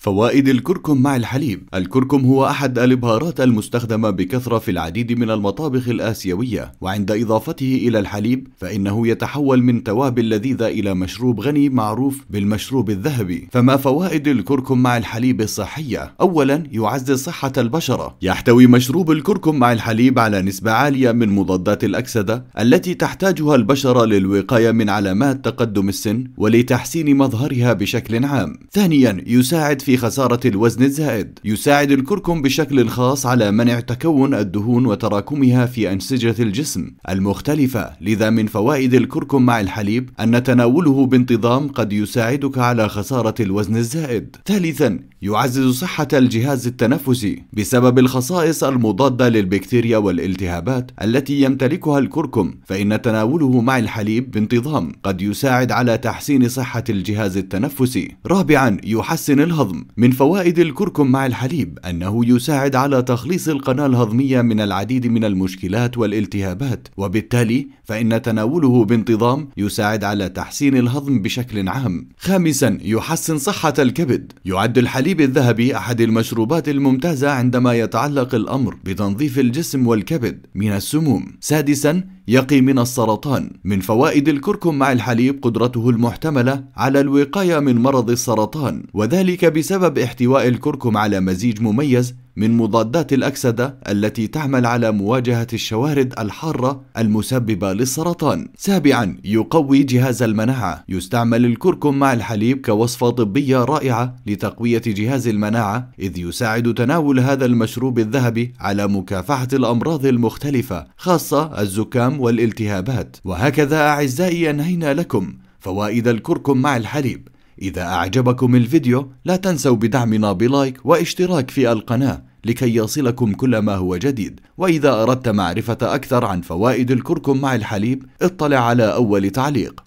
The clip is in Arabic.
فوائد الكركم مع الحليب الكركم هو أحد البهارات المستخدمة بكثرة في العديد من المطابخ الآسيوية وعند إضافته إلى الحليب فإنه يتحول من توابل لذيذة إلى مشروب غني معروف بالمشروب الذهبي فما فوائد الكركم مع الحليب الصحية؟ أولا يعزز صحة البشرة يحتوي مشروب الكركم مع الحليب على نسبة عالية من مضادات الأكسدة التي تحتاجها البشرة للوقاية من علامات تقدم السن ولتحسين مظهرها بشكل عام ثانيا يساعد في خسارة الوزن الزائد يساعد الكركم بشكل خاص على منع تكون الدهون وتراكمها في أنسجة الجسم المختلفة لذا من فوائد الكركم مع الحليب أن تناوله بانتظام قد يساعدك على خسارة الوزن الزائد ثالثا يعزز صحة الجهاز التنفسي بسبب الخصائص المضادة للبكتيريا والالتهابات التي يمتلكها الكركم فإن تناوله مع الحليب بانتظام قد يساعد على تحسين صحة الجهاز التنفسي رابعا يحسن الهضم من فوائد الكركم مع الحليب أنه يساعد على تخليص القناة الهضمية من العديد من المشكلات والالتهابات وبالتالي فإن تناوله بانتظام يساعد على تحسين الهضم بشكل عام خامسا يحسن صحة الكبد يعد الحليب الذهبي أحد المشروبات الممتازة عندما يتعلق الأمر بتنظيف الجسم والكبد من السموم سادسا يقي من السرطان من فوائد الكركم مع الحليب قدرته المحتملة على الوقاية من مرض السرطان وذلك بسبب احتواء الكركم على مزيج مميز من مضادات الأكسدة التي تعمل على مواجهة الشوارد الحارة المسببة للسرطان. سابعا يقوي جهاز المناعة يستعمل الكركم مع الحليب كوصفة طبية رائعة لتقوية جهاز المناعة إذ يساعد تناول هذا المشروب الذهبي على مكافحة الأمراض المختلفة خاصة الزكام والالتهابات. وهكذا أعزائي أنهينا لكم فوائد الكركم مع الحليب إذا أعجبكم الفيديو لا تنسوا بدعمنا بلايك واشتراك في القناة لكي يصلكم كل ما هو جديد وإذا أردت معرفة أكثر عن فوائد الكركم مع الحليب اطلع على أول تعليق